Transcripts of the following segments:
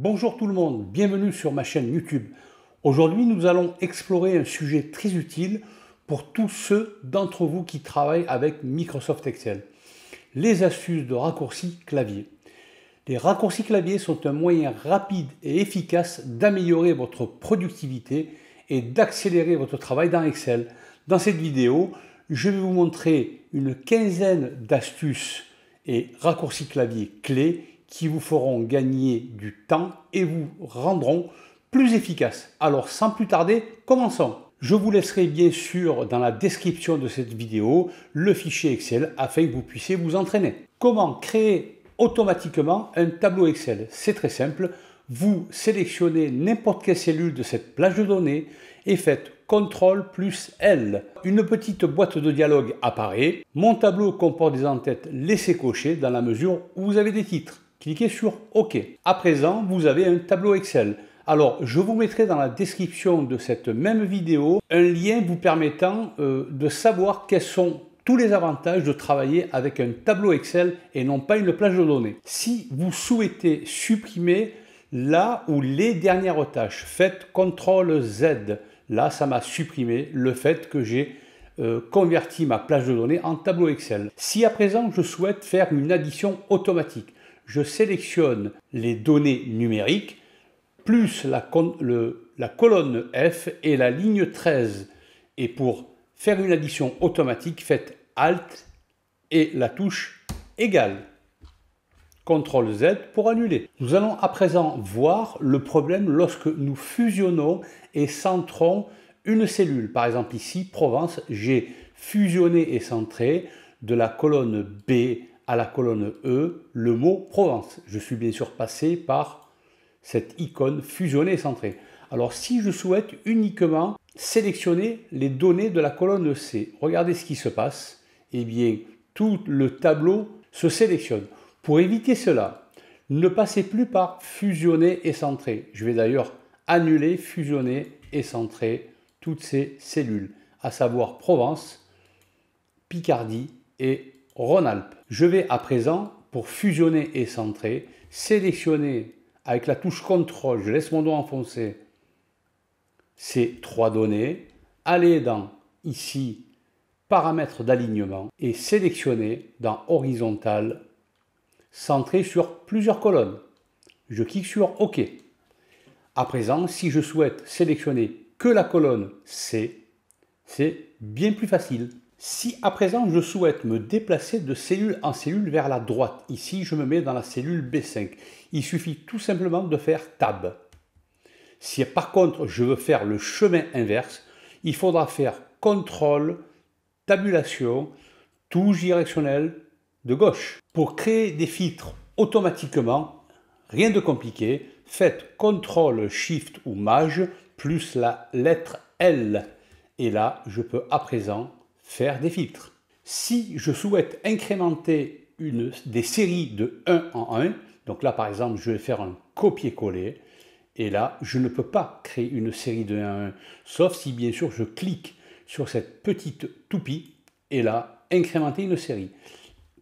Bonjour tout le monde, bienvenue sur ma chaîne YouTube. Aujourd'hui, nous allons explorer un sujet très utile pour tous ceux d'entre vous qui travaillent avec Microsoft Excel. Les astuces de raccourcis clavier. Les raccourcis clavier sont un moyen rapide et efficace d'améliorer votre productivité et d'accélérer votre travail dans Excel. Dans cette vidéo, je vais vous montrer une quinzaine d'astuces et raccourcis clavier clés qui vous feront gagner du temps et vous rendront plus efficace. Alors sans plus tarder, commençons. Je vous laisserai bien sûr dans la description de cette vidéo le fichier Excel afin que vous puissiez vous entraîner. Comment créer automatiquement un tableau Excel C'est très simple. Vous sélectionnez n'importe quelle cellule de cette plage de données et faites CTRL plus L. Une petite boîte de dialogue apparaît. Mon tableau comporte des entêtes, laissées cocher dans la mesure où vous avez des titres. Cliquez sur OK. À présent, vous avez un tableau Excel. Alors, je vous mettrai dans la description de cette même vidéo un lien vous permettant euh, de savoir quels sont tous les avantages de travailler avec un tableau Excel et non pas une plage de données. Si vous souhaitez supprimer là ou les dernières tâches, faites CTRL Z. Là, ça m'a supprimé le fait que j'ai euh, converti ma plage de données en tableau Excel. Si à présent je souhaite faire une addition automatique, je sélectionne les données numériques plus la, colonne F et la ligne 13. Et pour faire une addition automatique, faites Alt et la touche égale. CTRL Z pour annuler. Nous allons à présent voir le problème lorsque nous fusionnons et centrons une cellule. Par exemple ici, Provence, j'ai fusionné et centré de la colonne B à la colonne E le mot Provence. Je suis bien sûr passé par cette icône Fusionner et centrer ». Alors si je souhaite uniquement sélectionner les données de la colonne C, regardez ce qui se passe. Eh bien, tout le tableau se sélectionne. Pour éviter cela, ne passez plus par fusionner et centrer. Je vais d'ailleurs annuler, fusionner et centrer toutes ces cellules, à savoir Provence, Picardie et rhône Je vais à présent, pour fusionner et centrer, sélectionner avec la touche CTRL, je laisse mon doigt enfoncé, ces trois données, aller dans ici paramètres d'alignement et sélectionner dans horizontal centrer sur plusieurs colonnes. Je clique sur OK. À présent, si je souhaite sélectionner que la colonne C, c'est bien plus facile. Si à présent je souhaite me déplacer de cellule en cellule vers la droite, ici je me mets dans la cellule B5, il suffit tout simplement de faire Tab. Si par contre je veux faire le chemin inverse, il faudra faire contrôle, tabulation, touche directionnelle de gauche. Pour créer des filtres automatiquement, rien de compliqué, faites CTRL, SHIFT ou MAJ plus la lettre L. Et là, je peux à présent faire des filtres. Si je souhaite incrémenter une, des séries de 1 en 1, donc là par exemple je vais faire un copier-coller, et là je ne peux pas créer une série de 1 en 1, sauf si bien sûr je clique sur cette petite toupie, et là incrémenter une série.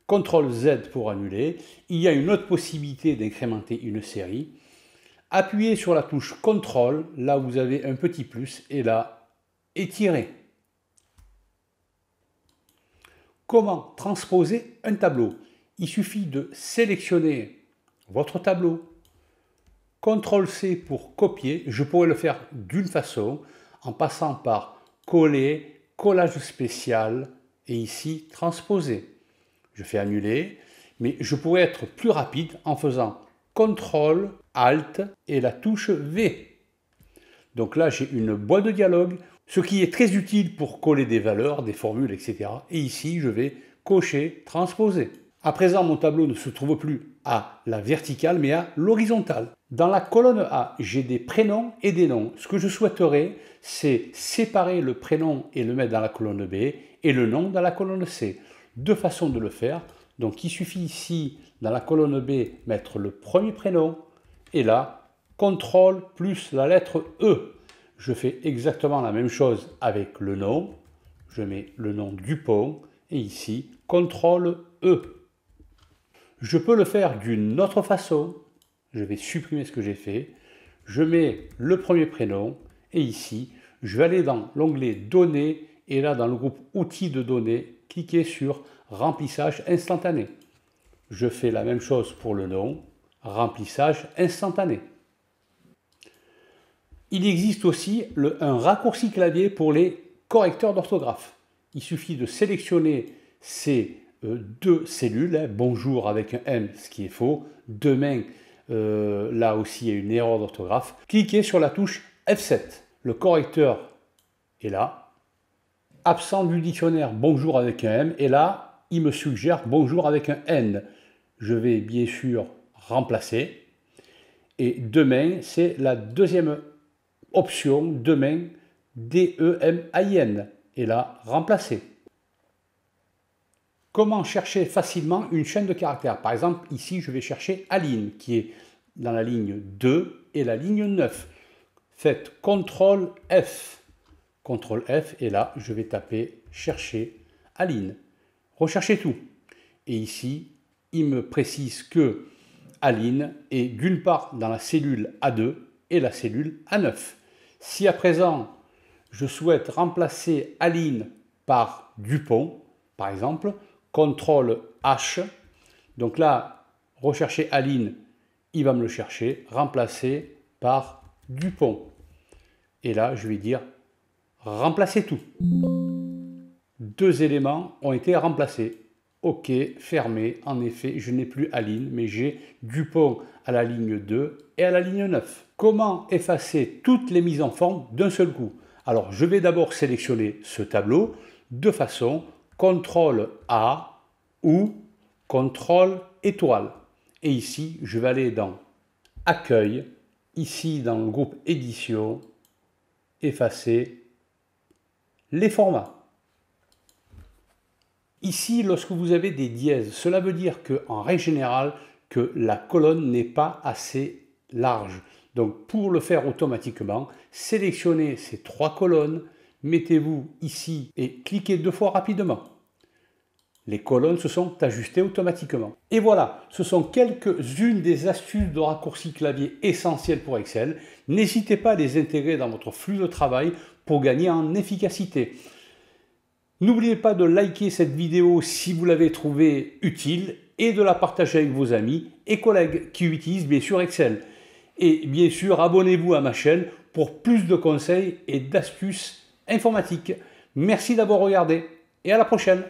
CTRL Z pour annuler. Il y a une autre possibilité d'incrémenter une série. Appuyez sur la touche CTRL, là vous avez un petit plus, et là, étirer. Comment transposer un tableau Il suffit de sélectionner votre tableau, CTRL-C pour copier. Je pourrais le faire d'une façon en passant par coller, collage spécial et ici transposer. Je fais annuler, mais je pourrais être plus rapide en faisant CTRL, ALT et la touche V. Donc là, j'ai une boîte de dialogue ce qui est très utile pour coller des valeurs, des formules, etc. Et ici, je vais cocher transposer. À présent, mon tableau ne se trouve plus à la verticale, mais à l'horizontale. Dans la colonne A, j'ai des prénoms et des noms. Ce que je souhaiterais, c'est séparer le prénom et le mettre dans la colonne B et le nom dans la colonne C. Deux façons de le faire. Donc, il suffit ici, dans la colonne B, mettre le premier prénom et là, CTRL plus la lettre E je fais exactement la même chose avec le nom. Je mets le nom du pont et ici CTRL E. Je peux le faire d'une autre façon. Je vais supprimer ce que j'ai fait. Je mets le premier prénom et ici, je vais aller dans l'onglet Données et là, dans le groupe Outils de données, cliquer sur Remplissage instantané. Je fais la même chose pour le nom, remplissage instantané. Il existe aussi un raccourci clavier pour les correcteurs d'orthographe. Il suffit de sélectionner ces euh, deux cellules, hein, bonjour avec un M, ce qui est faux, demain, euh, là aussi il y a une erreur d'orthographe, cliquez sur la touche F7. Le correcteur est là, absent du dictionnaire bonjour avec un M, et là il me suggère bonjour avec un N. Je vais bien sûr remplacer, et demain c'est la deuxième option demain d e et la remplacer. Comment chercher facilement une chaîne de caractères Par exemple, ici, je vais chercher Aline qui est dans la ligne 2 et la ligne 9. Faites CTRL F. CTRL F et là, je vais taper chercher Aline. Recherchez tout. Et ici, il me précise que Aline est d'une part dans la cellule A2 et la cellule A9. Si à présent, je souhaite remplacer Aline par Dupont, par exemple, CTRL H. Donc là, rechercher Aline, il va me le chercher, remplacer par Dupont. Et là, je vais dire remplacer tout. Deux éléments ont été remplacés. OK, fermé. En effet, je n'ai plus Aline, mais j'ai Dupont à la ligne 2 et à la ligne 9. Comment effacer toutes les mises en forme d'un seul coup Alors je vais d'abord sélectionner ce tableau de façon CTRL A ou CTRL étoile. Et ici, je vais aller dans Accueil, ici dans le groupe Édition, Effacer, les formats. Ici, lorsque vous avez des dièses, cela veut dire qu'en règle générale, que la colonne n'est pas assez large. Donc pour le faire automatiquement, sélectionnez ces trois colonnes, mettez-vous ici et cliquez deux fois rapidement. Les colonnes se sont ajustées automatiquement. Et voilà, ce sont quelques-unes des astuces de raccourcis clavier essentielles pour Excel. N'hésitez pas à les intégrer dans votre flux de travail pour gagner en efficacité. N'oubliez pas de liker cette vidéo si vous l'avez trouvée utile et de la partager avec vos amis et collègues qui utilisent bien sûr Excel. Et bien sûr, abonnez-vous à ma chaîne pour plus de conseils et d'astuces informatiques. Merci d'avoir regardé et à la prochaine